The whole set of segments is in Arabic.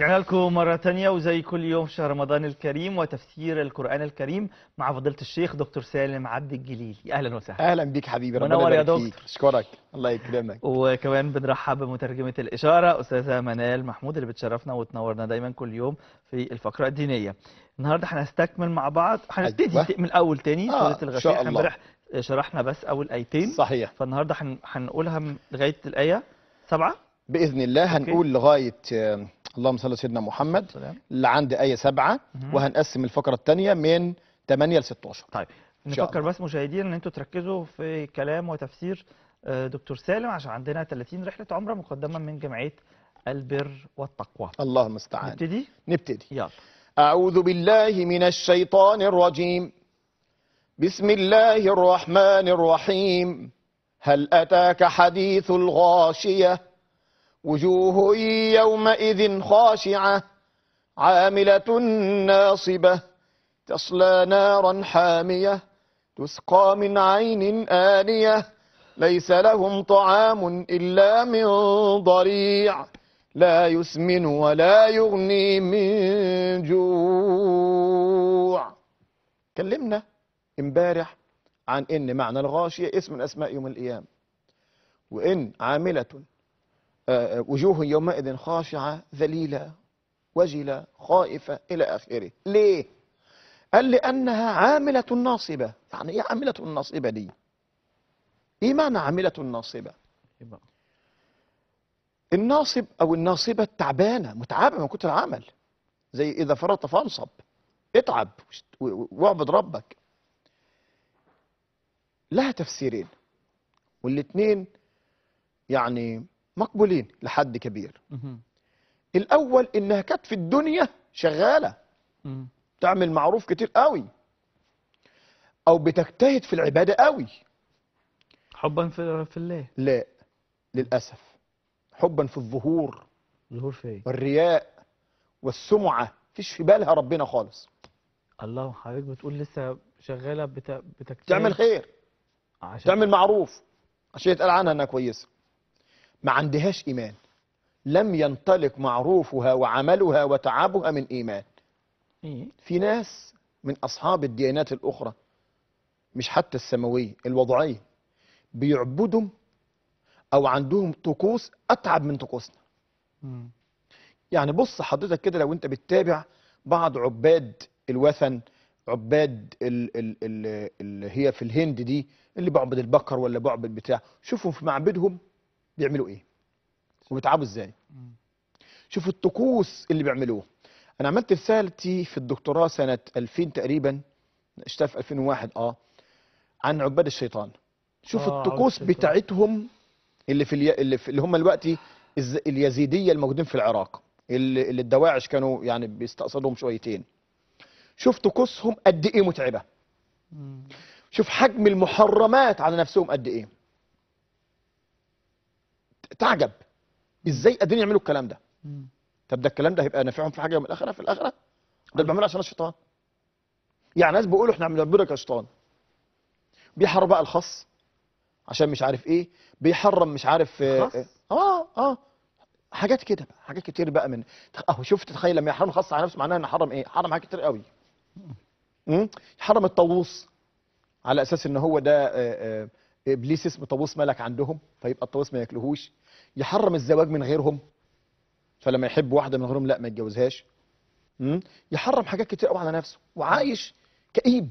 رجعنا لكم مرة ثانية وزي كل يوم في شهر رمضان الكريم وتفسير القرآن الكريم مع فضيلة الشيخ دكتور سالم عبد الجليلي أهلا وسهلا أهلا بيك حبيبي ربنا منور يا دكتور أشكرك الله يكرمك وكمان بنرحب بمترجمة الإشارة أستاذة منال محمود اللي بتشرفنا وتنورنا دايما كل يوم في الفقرة الدينية النهاردة هنستكمل مع بعض هنبتدي أيوة. من الأول تاني آه سورة الغشاء امبارح شرحنا بس أول آيتين صحيح فالنهاردة هنقولها لغاية الآية سبعة بإذن الله أوكي. هنقول لغاية اللهم صل على سيدنا محمد لعند آية سبعة وهنقسم الفقرة الثانية من 8 ل 16 طيب نفكر بس مشاهدينا ان انتم تركزوا في كلام وتفسير آه، دكتور سالم عشان عندنا 30 رحلة عمرة مقدمة من جمعية البر والتقوى اللهم استعان نبتدي نبتدي يلا أعوذ بالله من الشيطان الرجيم بسم الله الرحمن الرحيم هل أتاك حديث الغاشية وجوه يومئذ خاشعة عاملة ناصبة تصلى نارا حامية تسقى من عين آنية ليس لهم طعام إلا من ضريع لا يسمن ولا يغني من جوع كلمنا امبارح عن إن معنى الغاشية اسم من أسماء يوم القيامة وإن عاملة آه، وجوه يومئذ خاشعة ذليلة وجلة خائفة إلى آخره ليه؟ قال لأنها عاملة ناصبة يعني إيه عاملة ناصبة دي؟ إيه معنى عاملة ناصبة؟ إيه الناصب أو الناصبة التعبانة متعبة من كتر العمل زي إذا فرط فانصب اتعب واعبد ربك لها تفسيرين والاثنين يعني مقبولين لحد كبير الاول انها كانت في الدنيا شغاله تعمل معروف كتير قوي او بتجتهد في العباده قوي حبا في في الله لا للاسف حبا في الظهور ظهور في ايه والرياء والسمعه فيش في بالها ربنا خالص الله حضرتك بتقول لسه شغاله بتجتهد تعمل خير عشان تعمل معروف عشان يتقال عنها انها كويسه ما عندهاش إيمان لم ينطلق معروفها وعملها وتعبها من إيمان إيه؟ في ناس من أصحاب الديانات الأخرى مش حتى السماوية الوضعية بيعبدهم أو عندهم طقوس أتعب من طقوسنا يعني بص حضرتك كده لو أنت بتتابع بعض عباد الوثن عباد اللي هي في الهند دي اللي بعبد البقر ولا بعبد بتاع شوفهم في معبدهم بيعملوا ايه وبيتعبوا ازاي شوفوا الطقوس اللي بيعملوه انا عملت رسالتي في الدكتوراه سنه 2000 تقريبا اشتغل في 2001 اه عن عباد الشيطان شوف آه الطقوس بتاعتهم اللي في اللي, في... اللي هم دلوقتي اليزيديه الموجودين في العراق اللي, الدواعش كانوا يعني بيستقصدهم شويتين شوف طقوسهم قد ايه متعبه شوف حجم المحرمات على نفسهم قد ايه تعجب ازاي قادرين يعملوا الكلام ده طب ده الكلام ده هيبقى نافعهم في حاجه يوم الاخره في الاخره ده بيعملوا عشان الشيطان يعني ناس بيقولوا احنا بنعبدك يا شيطان بيحرم بقى الخاص عشان مش عارف ايه بيحرم مش عارف اه آه،, اه, آه. حاجات كده بقى حاجات كتير بقى من اهو شفت تخيل لما يحرم خاص على نفسه معناها انه حرم ايه حرم حاجات كتير قوي امم حرم الطاووس على اساس ان هو ده آه، آه، ابليس اسمه طاووس ملك عندهم فيبقى الطاووس ما ياكلهوش يحرم الزواج من غيرهم فلما يحب واحده من غيرهم لا ما يتجوزهاش يحرم حاجات كتير قوي على نفسه وعايش كئيب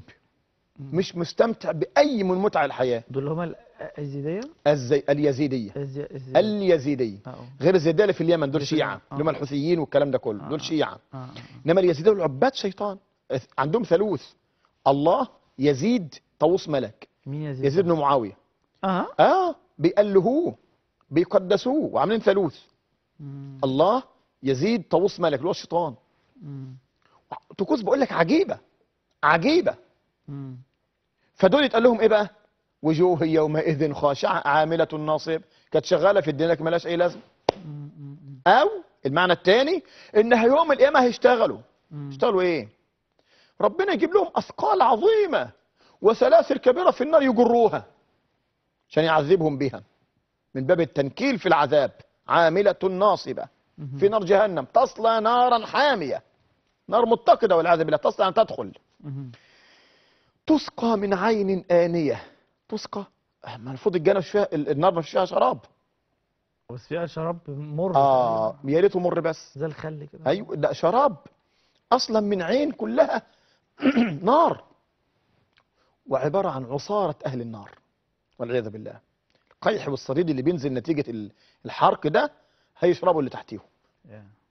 مش مستمتع باي من متع الحياه دول هم الزيديه الزي... اليزيديه الزي... الزي... اليزيديه أوه. غير الزيديه اللي في اليمن دول شيعه آه. اللي هم الحوثيين والكلام ده كله آه. دول شيعه آه. انما اليزيديه دول عباد شيطان عندهم ثالوث الله يزيد طاووس ملك مين يزيد يزيد بن معاويه اه اه بيألهوه بيقدسوه وعاملين ثالوث الله يزيد طاووس ملك اللي هو الشيطان طقوس بقول لك عجيبه عجيبه فدول يتقال لهم ايه بقى وجوه يومئذ خاشعه عامله ناصب كانت شغاله في الدنيا مالهاش اي لازمه او المعنى الثاني انها يوم القيامه هيشتغلوا اشتغلوا ايه ربنا يجيب لهم اثقال عظيمه وسلاسل كبيره في النار يجروها عشان يعذبهم بها من باب التنكيل في العذاب عاملة ناصبة في نار جهنم تصلى نارا حامية نار متقدة والعياذ بالله تصلى أن تدخل تسقى من عين آنية تسقى آه، المفروض الجنة مش فيها النار مش فيها شراب بس فيها شراب مر اه يا ريته مر بس زي الخل كده ايوه لا شراب اصلا من عين كلها نار وعباره عن عصاره اهل النار والعياذ بالله القيح والصريد اللي بينزل نتيجه الحرق ده هيشربوا اللي تحتيهم yeah.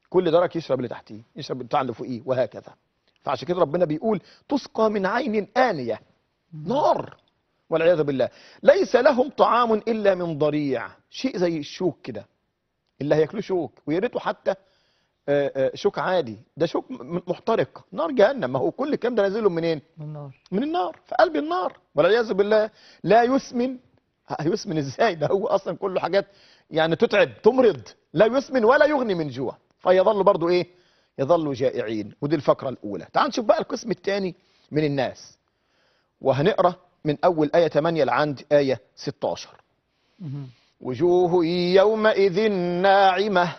كل درك يشرب اللي تحتيه يشرب بتاع اللي فوقيه وهكذا فعشان كده ربنا بيقول تسقى من عين آنية mm-hmm. نار والعياذ بالله ليس لهم طعام إلا من ضريع شيء زي الشوك كده اللي هياكلوه شوك ويا ريته حتى آه، آه، شوك عادي ده شوك محترق نار جهنم ما هو كل الكلام ده نازله منين من النار من النار في قلب النار والعياذ بالله لا يسمن هيسمن ازاي ده هو اصلا كله حاجات يعني تتعب تمرض لا يسمن ولا يغني من جوع فيظل برضو ايه يظلوا جائعين ودي الفقرة الاولى تعال نشوف بقى القسم الثاني من الناس وهنقرأ من اول آية 8 لعند آية 16 وجوه يومئذ ناعمة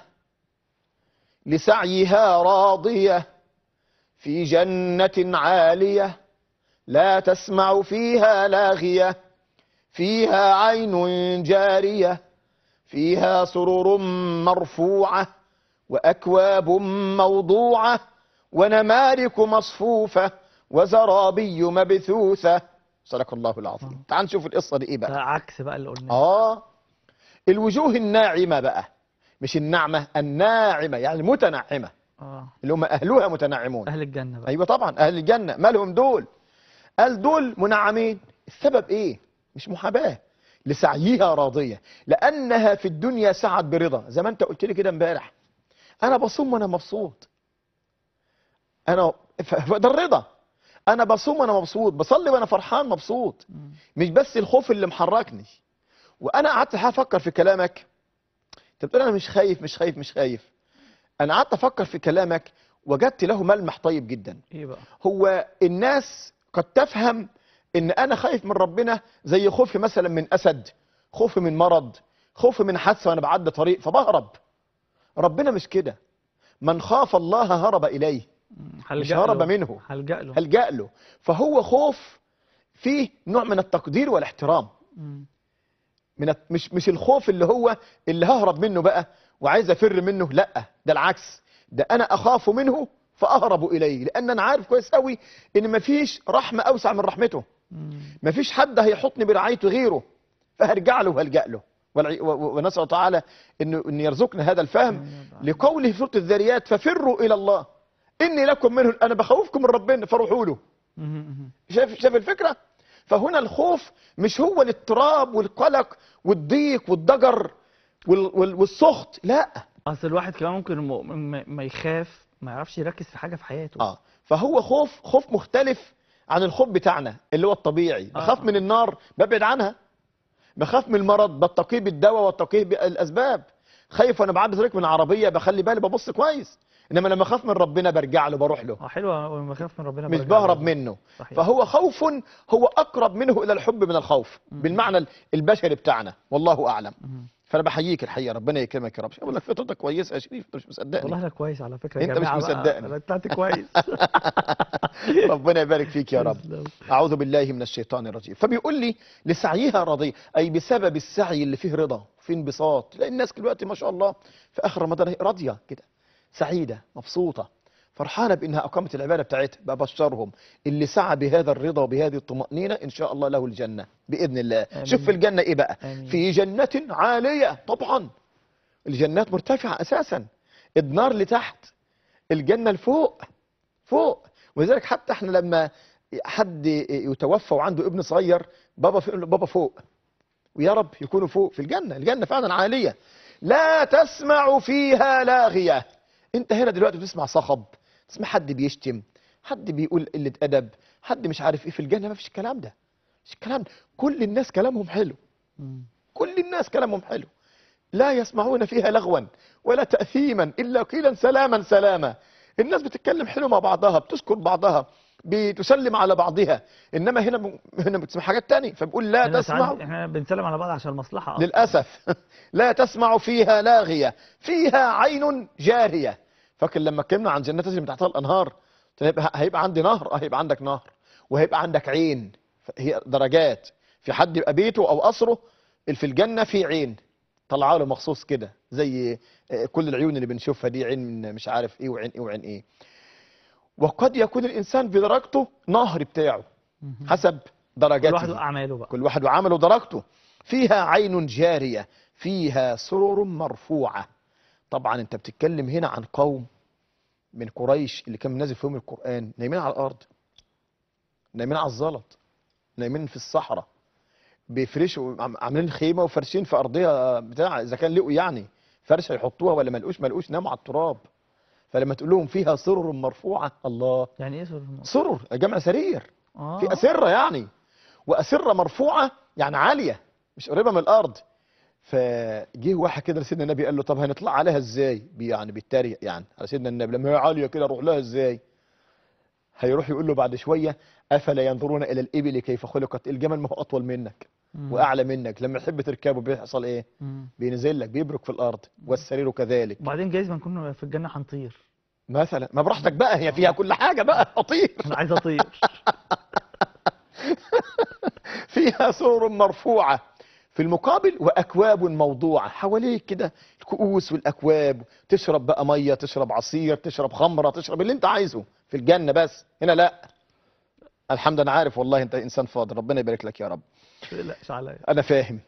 لسعيها راضية في جنة عالية لا تسمع فيها لاغية فيها عين جارية فيها سرر مرفوعة وأكواب موضوعة ونمارك مصفوفة وزرابي مبثوثة صدق الله العظيم آه. تعال نشوف القصة دي ايه بقى ده عكس بقى اللي قلناه اه الوجوه الناعمة بقى مش النعمة الناعمة يعني متنعمة آه. اللي هم أهلها متنعمون أهل الجنة بقى. أيوة طبعا أهل الجنة مالهم دول قال دول منعمين السبب إيه مش محاباه لسعيها راضيه لانها في الدنيا سعت برضا زي ما انت قلت لي كده امبارح انا بصوم وانا مبسوط انا ده الرضا انا بصوم وانا مبسوط بصلي وانا فرحان مبسوط مش بس الخوف اللي محركني وانا قعدت افكر في كلامك انت بتقول انا مش خايف مش خايف مش خايف انا قعدت افكر في كلامك وجدت له ملمح طيب جدا ايه بقى هو الناس قد تفهم ان انا خايف من ربنا زي خوفي مثلا من اسد خوفي من مرض خوفي من حادثه وانا بعدي طريق فبهرب ربنا مش كده من خاف الله هرب اليه مش هرب منه هلجأ له هلجأ له فهو خوف فيه نوع من التقدير والاحترام من مش مش الخوف اللي هو اللي ههرب منه بقى وعايز افر منه لا ده العكس ده انا اخاف منه فاهرب اليه لان انا عارف كويس قوي ان مفيش رحمه اوسع من رحمته مفيش حد هيحطني برعايته غيره فهرجع له وهلجأ له ونسأل تعالى إنه إن يرزقنا هذا الفهم لقوله في الذريات ففروا إلى الله إني لكم منه أنا بخوفكم من ربنا فروحوا له شايف شايف الفكرة فهنا الخوف مش هو الاضطراب والقلق والضيق والضجر والسخط لا اصل الواحد كمان ممكن ما يخاف ما يعرفش يركز في حاجه في حياته اه فهو خوف خوف مختلف عن الخوف بتاعنا اللي هو الطبيعي آه. بخاف من النار ببعد عنها بخاف من المرض بتقيه بالدواء والتقيه بالاسباب خايف وانا بعدي طريق من عربيه بخلي بالي ببص كويس انما لما اخاف من ربنا برجع له بروح له اه حلوه لما اخاف من ربنا مش بهرب منه صحيح. فهو خوف هو اقرب منه الى الحب من الخوف بالمعنى البشري بتاعنا والله اعلم فانا بحييك الحقيقه ربنا يكرمك يا رب اقول لك فطرتك كويسه يا شريف انت مش مصدقني والله انا كويس على فكره انت مش مصدقني انا طلعت كويس ربنا يبارك فيك يا رب اعوذ بالله من الشيطان الرجيم فبيقول لي لسعيها راضيه اي بسبب السعي اللي فيه رضا في انبساط لان الناس دلوقتي ما شاء الله في اخر رمضان راضيه كده سعيده مبسوطه فرحانه بانها اقامت العباده بتاعتها ببشرهم اللي سعى بهذا الرضا وبهذه الطمانينه ان شاء الله له الجنه باذن الله أمين. شوف في الجنه ايه بقى أمين. في جنه عاليه طبعا الجنات مرتفعه اساسا النار لتحت الجنه لفوق فوق ولذلك حتى احنا لما حد يتوفى وعنده ابن صغير بابا بابا فوق ويا رب يكونوا فوق في الجنه الجنه فعلا عاليه لا تسمع فيها لاغيه انت هنا دلوقتي بتسمع صخب تسمع حد بيشتم حد بيقول قله ادب حد مش عارف ايه في الجنه ما فيش الكلام ده مش الكلام ده كل الناس كلامهم حلو كل الناس كلامهم حلو لا يسمعون فيها لغوا ولا تاثيما الا قيلا سلاما سلاما الناس بتتكلم حلو مع بعضها بتذكر بعضها بتسلم على بعضها انما هنا ب... هنا بتسمع حاجات تانية فبقول لا تسمع احنا بنسلم على بعض عشان المصلحه أصلاً. للاسف لا تسمع فيها لاغيه فيها عين جاريه فاكر لما اتكلمنا عن جنات تجري من تحتها الانهار هيبقى, عندي نهر اه هيبقى عندك نهر وهيبقى عندك عين هي درجات في حد يبقى بيته او قصره في الجنه في عين طلع له مخصوص كده زي آه، كل العيون اللي بنشوفها دي عين من مش عارف ايه وعين ايه وعين ايه وقد يكون الانسان في درجته نهر بتاعه حسب درجاته كل واحد واعماله بقى كل واحد وعمله درجته فيها عين جاريه فيها سرر مرفوعه طبعا انت بتتكلم هنا عن قوم من قريش اللي كان نازل فيهم القرآن نايمين على الأرض نايمين على الزلط نايمين في الصحراء بيفرشوا عاملين خيمة وفارشين في أرضية بتاع إذا كان لقوا يعني فرشة يحطوها ولا ما لقوش ما لقوش ناموا على التراب فلما تقول لهم فيها سرر مرفوعة الله يعني إيه سرر مرفوعة؟ سرر جمع سرير آه. في أسرة يعني وأسرة مرفوعة يعني عالية مش قريبة من الأرض فجه واحد كده لسيدنا النبي قال له طب هنطلع عليها ازاي يعني بيتريق يعني على سيدنا النبي لما هي عاليه كده اروح لها ازاي هيروح يقول له بعد شويه افلا ينظرون الى الابل كيف خلقت الجمل ما هو اطول منك واعلى منك لما تحب تركبه بيحصل ايه بينزل لك بيبرك في الارض والسرير كذلك وبعدين جايز ما نكون في الجنه هنطير مثلا ما براحتك بقى هي فيها كل حاجه بقى اطير انا عايز اطير فيها سور مرفوعه في المقابل واكواب موضوعه حواليك كده الكؤوس والاكواب تشرب بقى ميه تشرب عصير تشرب خمره تشرب اللي انت عايزه في الجنه بس هنا لا الحمد انا عارف والله انت انسان فاضل ربنا يبارك لك يا رب لا عليا انا فاهم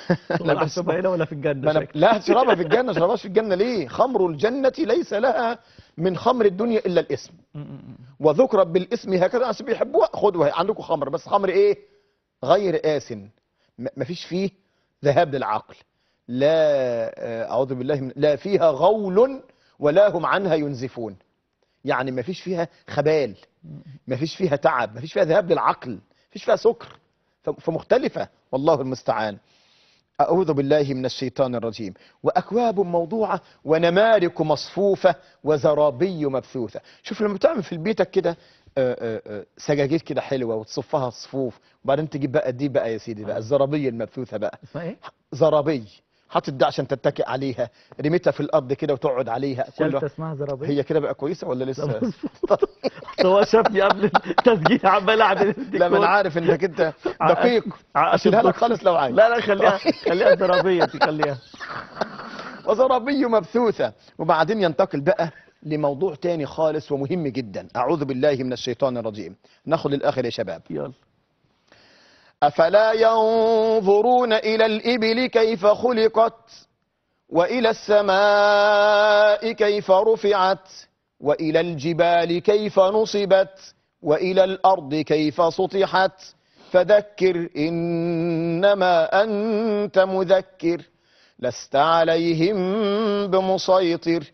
لا بس هنا ولا في الجنه أنا لا تشربها في الجنه تشربهاش في الجنه ليه خمر الجنه ليس لها من خمر الدنيا الا الاسم وذكر بالاسم هكذا عشان بيحبوها خدوها عندكم خمر بس خمر ايه غير آسن مفيش فيه ذهاب للعقل لا آه، أعوذ بالله من لا فيها غول ولا هم عنها ينزفون يعني ما فيش فيها خبال ما فيش فيها تعب ما فيش فيها ذهاب للعقل ما فيش فيها سكر فمختلفة والله المستعان أعوذ بالله من الشيطان الرجيم وأكواب موضوعة ونمارك مصفوفة وزرابي مبثوثة شوف لما بتعمل في بيتك كده آه، آه، آه، سجاجير كده حلوه وتصفها صفوف وبعدين تجيب بقى دي بقى يا سيدي بقى الزرابيه المبثوثه بقى اسمها ايه؟ زرابي حاطط ده عشان تتكئ عليها رميتها في الارض كده وتقعد عليها كل اسمها زرابيه هي كده بقى كويسه ولا لسه هو شافني قبل التسجيل عمال اقعد لا ما انا عارف انك انت دقيق اشيلها لك خالص لو عايز لا لا خليها طيب. خليها زرابيه تخليها وزرابي مبثوثه وبعدين ينتقل بقى لموضوع تاني خالص ومهم جدا أعوذ بالله من الشيطان الرجيم ناخد الآخر يا شباب يلا أفلا ينظرون إلى الإبل كيف خلقت وإلى السماء كيف رفعت وإلى الجبال كيف نصبت وإلى الأرض كيف سطحت فذكر إنما أنت مذكر لست عليهم بمسيطر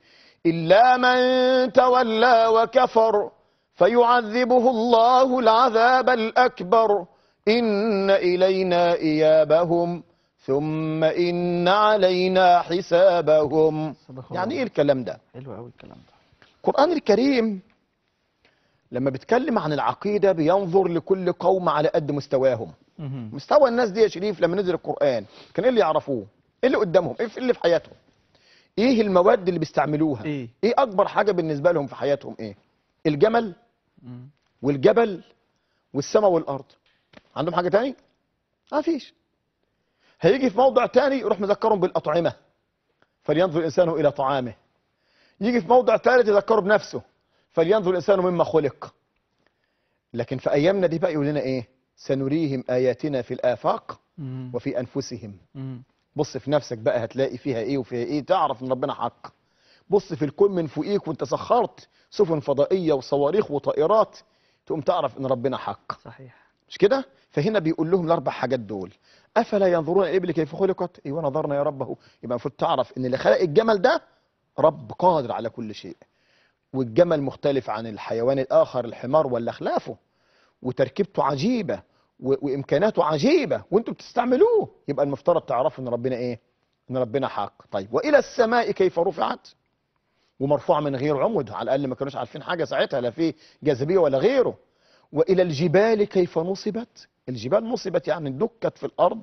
إلا من تولى وكفر فيعذبه الله العذاب الأكبر إن إلينا إيابهم ثم إن علينا حسابهم يعني إيه الكلام ده؟ حلو قوي الكلام ده القرآن الكريم لما بيتكلم عن العقيدة بينظر لكل قوم على قد مستواهم مستوى الناس دي يا شريف لما نزل القرآن كان إيه اللي يعرفوه؟ إيه اللي قدامهم؟ إيه اللي في حياتهم؟ ايه المواد اللي بيستعملوها ايه, إيه اكبر حاجه بالنسبه لهم في حياتهم ايه الجمل والجبل والسماء والارض عندهم حاجه تاني ما فيش هيجي في موضع تاني يروح مذكرهم بالاطعمه فلينظر الانسان الى طعامه يجي في موضع ثالث يذكره بنفسه فلينظر الانسان مما خلق لكن في ايامنا دي بقى يقول لنا ايه سنريهم اياتنا في الافاق وفي انفسهم بص في نفسك بقى هتلاقي فيها ايه وفيها ايه تعرف ان ربنا حق بص في الكون من فوقيك وانت سخرت سفن فضائيه وصواريخ وطائرات تقوم تعرف ان ربنا حق صحيح مش كده فهنا بيقول لهم الاربع حاجات دول افلا ينظرون الى الابل كيف خلقت ايوه نظرنا يا رب يبقى المفروض تعرف ان اللي خلق الجمل ده رب قادر على كل شيء والجمل مختلف عن الحيوان الاخر الحمار ولا خلافه وتركيبته عجيبه وامكاناته عجيبه وانتم بتستعملوه يبقى المفترض تعرفوا ان ربنا ايه ان ربنا حق طيب والى السماء كيف رفعت ومرفوعه من غير عمود على الاقل ما كانوش عارفين حاجه ساعتها لا في جاذبيه ولا غيره والى الجبال كيف نصبت الجبال نصبت يعني دكت في الارض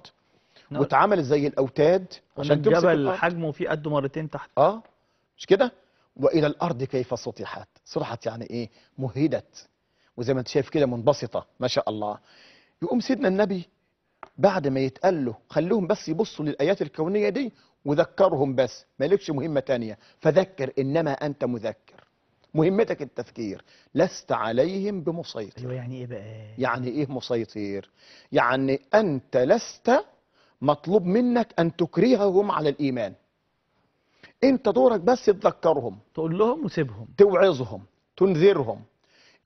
نعم. واتعملت زي الاوتاد عشان تمسك الجبل حجمه في قد مرتين تحت اه مش كده والى الارض كيف سطحت سطحت يعني ايه مهدت وزي ما انت شايف كده منبسطه ما شاء الله يقوم سيدنا النبي بعد ما يتقال له خلوهم بس يبصوا للآيات الكونية دي وذكرهم بس مالكش مهمة تانية فذكر إنما أنت مذكر مهمتك التذكير لست عليهم بمسيطر أيوة يعني إيه بقى؟ يعني إيه مسيطر؟ يعني أنت لست مطلوب منك أن تكرههم على الإيمان أنت دورك بس تذكرهم تقول لهم وسيبهم توعظهم تنذرهم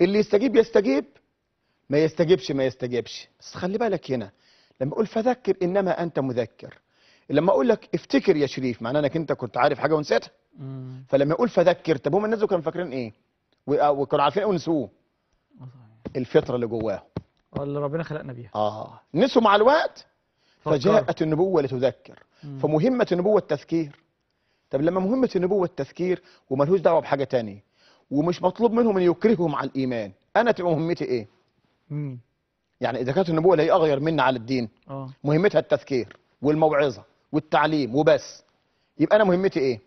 اللي يستجيب يستجيب ما يستجبش ما يستجبش بس خلي بالك هنا لما اقول فذكر انما انت مذكر لما اقول لك افتكر يا شريف معناه انك انت كنت عارف حاجه ونسيتها فلما اقول فذكر طب هم الناس كانوا فاكرين ايه آه، وكانوا عارفين ايه ونسوه الفطره اللي جواهم اللي ربنا خلقنا بيها اه نسوا مع الوقت فجاءت النبوه لتذكر مم. فمهمه النبوه التذكير طب لما مهمه النبوه التذكير وملهوش دعوه بحاجه تانية ومش مطلوب منهم ان يكرههم على الايمان انا تبقى مهمتي ايه يعني اذا كانت النبوه لا اغير منا على الدين أوه. مهمتها التذكير والموعظه والتعليم وبس يبقى انا مهمتي ايه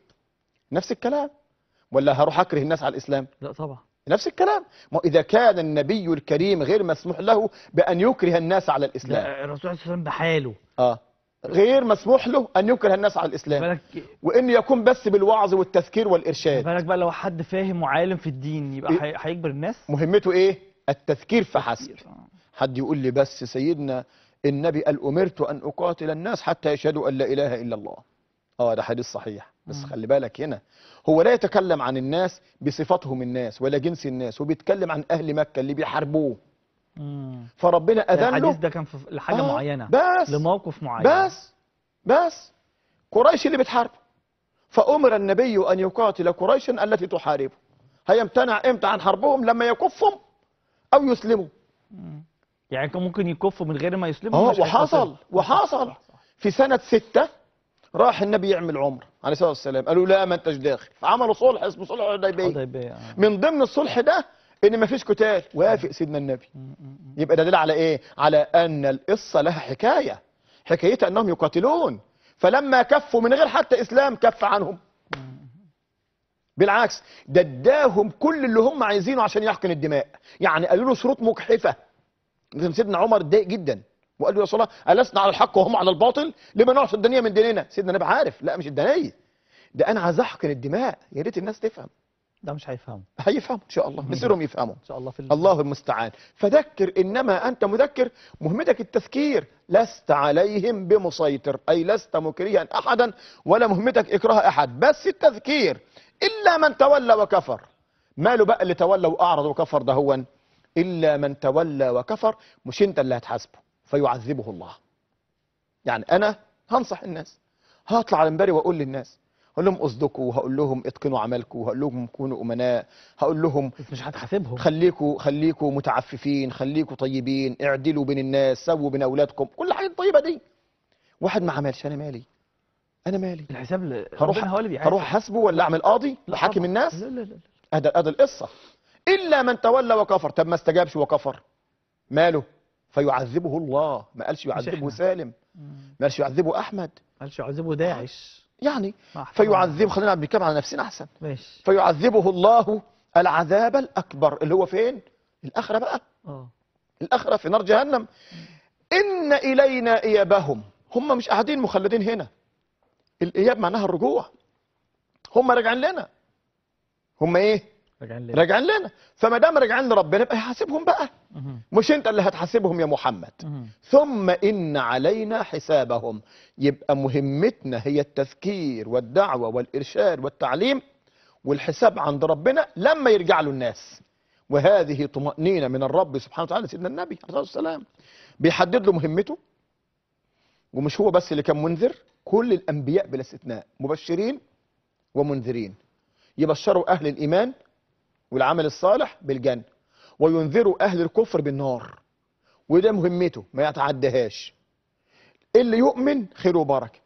نفس الكلام ولا هروح اكره الناس على الاسلام لا طبعا نفس الكلام ما اذا كان النبي الكريم غير مسموح له بان يكره الناس على الاسلام لا الرسول صلى الله عليه وسلم بحاله اه غير مسموح له ان يكره الناس على الاسلام وان يكون بس بالوعظ والتذكير والارشاد بالك بقى لو حد فاهم وعالم في الدين يبقى إيه؟ هيجبر الناس مهمته ايه التذكير فحسب آه. حد يقول لي بس سيدنا النبي قال أمرت أن أقاتل الناس حتى يشهدوا أن لا إله إلا الله آه ده حديث صحيح بس خلي بالك هنا هو لا يتكلم عن الناس بصفتهم الناس ولا جنس الناس هو بيتكلم عن أهل مكة اللي بيحاربوه فربنا أذن له الحديث ده كان لحاجة آه معينة بس لموقف معين بس بس قريش اللي بتحاربه فأمر النبي أن يقاتل قريشا التي تحاربه هيمتنع امتى عن حربهم لما يكفهم او يسلموا يعني كان ممكن يكفوا من غير ما يسلموا اه وحصل وحصل في سنه ستة راح النبي يعمل عمره عليه الصلاه والسلام قالوا لا ما انتش داخل عملوا صلح اسمه صلح الحديبيه آه. من ضمن الصلح ده ان ما فيش قتال وافق آه. سيدنا النبي يبقى دليل على ايه على ان القصه لها حكايه حكايتها انهم يقاتلون فلما كفوا من غير حتى اسلام كف عنهم بالعكس ده اداهم كل اللي هم عايزينه عشان يحقن الدماء يعني قالوا له شروط مجحفه سيدنا عمر اتضايق جدا وقال له يا رسول الله ألسنا على الحق وهم على الباطل لما نعصي الدنيا من ديننا سيدنا النبي عارف لا مش الدنيا ده انا عايز احقن الدماء يا ريت الناس تفهم ده مش هيفهموا هيفهموا ان شاء الله نسيرهم يفهموا ان شاء الله في الله المستعان فذكر انما انت مذكر مهمتك التذكير لست عليهم بمسيطر اي لست مكريا احدا ولا مهمتك اكراه احد بس التذكير إلا من تولى وكفر ماله بقى اللي تولى وأعرض وكفر ده هو إلا من تولى وكفر مش أنت اللي هتحاسبه فيعذبه الله يعني أنا هنصح الناس هطلع على المنبر وأقول للناس هقول لهم اصدقوا هقول لهم اتقنوا عملكم هقول لهم كونوا امناء هقول لهم مش هتحاسبهم خليكوا خليكوا متعففين خليكوا طيبين اعدلوا بين الناس سووا بين اولادكم كل حاجه طيبه دي واحد ما عملش انا مالي انا مالي الحساب هروح هو اللي بيعاتب هروح احاسبه ولا اعمل قاضي لحاكم الناس لا لا لا ادي ادي القصه الا من تولى وكفر طب ما استجابش وكفر ماله فيعذبه الله ما قالش يعذبه سالم ما قالش يعذبه احمد ما قالش يعذبه داعش يعني فيعذب خلينا نتكلم على نفسنا احسن ماشي فيعذبه الله العذاب الاكبر اللي هو فين الاخره بقى اه الاخره في نار جهنم ان الينا ايابهم هم مش قاعدين مخلدين هنا الاياب معناها الرجوع هم راجعين لنا هم ايه راجعين لنا راجعين لنا فما دام راجعين لربنا يبقى هيحاسبهم بقى مش انت اللي هتحاسبهم يا محمد ثم ان علينا حسابهم يبقى مهمتنا هي التذكير والدعوه والارشاد والتعليم والحساب عند ربنا لما يرجع له الناس وهذه طمأنينة من الرب سبحانه وتعالى سيدنا النبي عليه الصلاة والسلام بيحدد له مهمته ومش هو بس اللي كان منذر كل الأنبياء بلا استثناء مبشرين ومنذرين يبشروا أهل الإيمان والعمل الصالح بالجنة وينذروا أهل الكفر بالنار وده مهمته ما يتعدهاش اللي يؤمن خير وبركة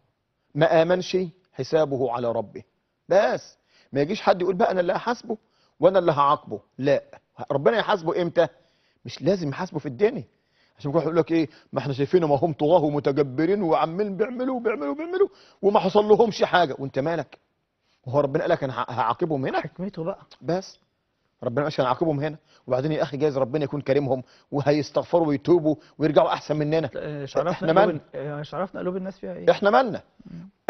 ما آمنش حسابه على ربه بس ما يجيش حد يقول بقى أنا اللي هحاسبه وأنا اللي هعاقبه لا ربنا يحاسبه إمتى مش لازم يحاسبه في الدنيا عشان يروح يقول لك ايه ما احنا شايفينهم هم طغاه ومتجبرين وعمالين بيعملوا بيعملوا بيعملوا وما حصل لهمش حاجه وانت مالك وهو ربنا قال لك انا هعاقبهم هنا حكمته بقى بس ربنا ماشي هنعاقبهم هنا وبعدين يا اخي جايز ربنا يكون كريمهم وهيستغفروا ويتوبوا ويرجعوا احسن مننا إيه، احنا مالنا مش إيه، يعني عرفنا قلوب الناس فيها ايه احنا مالنا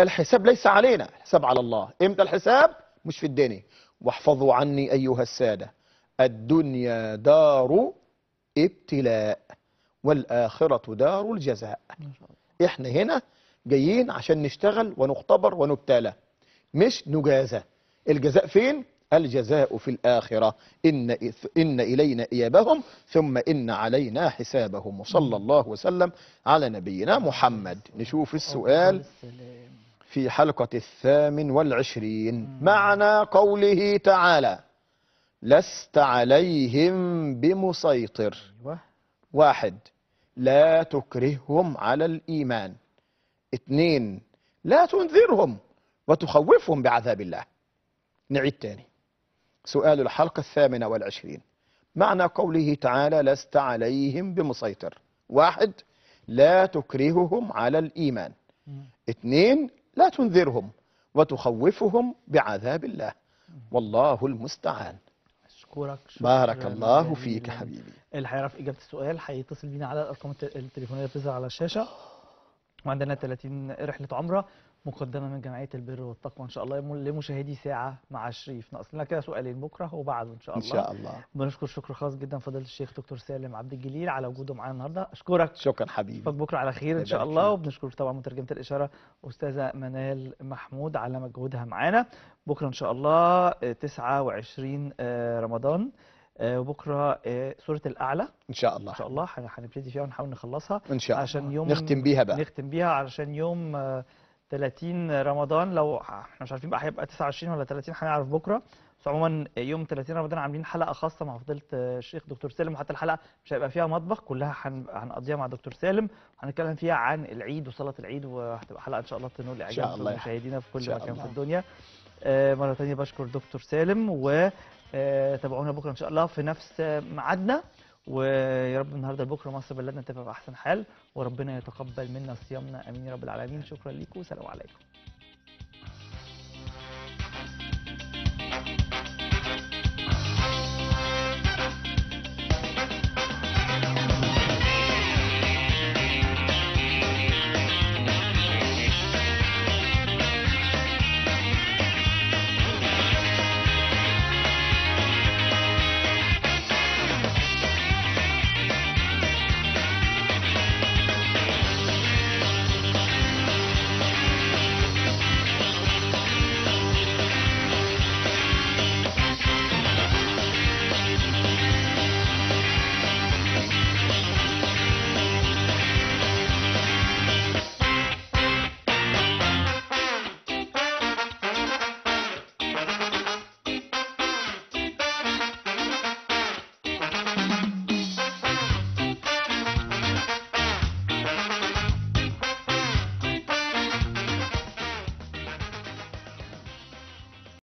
الحساب ليس علينا الحساب على الله امتى الحساب مش في الدنيا واحفظوا عني ايها الساده الدنيا دار ابتلاء والآخرة دار الجزاء إحنا هنا جايين عشان نشتغل ونختبر ونبتلى مش نجازى الجزاء فين؟ الجزاء في الآخرة إن, إن إلينا إيابهم ثم إن علينا حسابهم وصلى الله وسلم على نبينا محمد نشوف السؤال في حلقة الثامن والعشرين معنى قوله تعالى لست عليهم بمسيطر أيوة. واحد لا تكرههم على الإيمان اثنين لا تنذرهم وتخوفهم بعذاب الله نعيد تاني سؤال الحلقة الثامنة والعشرين معنى قوله تعالى لست عليهم بمسيطر واحد لا تكرههم على الإيمان اثنين لا تنذرهم وتخوفهم بعذاب الله والله المستعان أشكرك بارك الله فيك حبيبي اللي هيعرف إجابة السؤال هيتصل بينا على الأرقام التليفونية اللي بتظهر على الشاشة وعندنا 30 رحلة عمرة مقدمه من جمعيه البر والتقوى ان شاء الله لمشاهدي ساعه مع شريف ناقص لنا كده سؤالين بكره وبعده ان شاء الله ان شاء الله بنشكر شكر خاص جدا فضيله الشيخ دكتور سالم عبد الجليل على وجوده معانا النهارده اشكرك شكرا حبيبي اشوفك بكره على خير ان شاء الله وبنشكر طبعا مترجمه الاشاره استاذه منال محمود على مجهودها معانا بكره ان شاء الله 29 آه، آه، رمضان آه، وبكره سوره الاعلى ان شاء الله ان شاء الله هنبتدي فيها ونحاول نخلصها ان شاء الله عشان يوم نختم بيها بقى نختم بيها علشان يوم 30 رمضان لو احنا مش عارفين بقى هيبقى 29 ولا 30 هنعرف بكره بس عموما يوم 30 رمضان عاملين حلقه خاصه مع فضيله الشيخ دكتور سالم وحتى الحلقه مش هيبقى فيها مطبخ كلها هنقضيها مع دكتور سالم وهنتكلم فيها عن العيد وصلاه العيد وهتبقى حلقه ان شاء الله تنول اعجاب مشاهدينا في كل مكان في الدنيا آه، مره ثانيه بشكر دكتور سالم وتابعونا آه، بكره ان شاء الله في نفس ميعادنا ويا رب النهارده بكره مصر بلدنا تبقى في احسن حال وربنا يتقبل منا صيامنا امين يا رب العالمين شكرا ليكم وسلام عليكم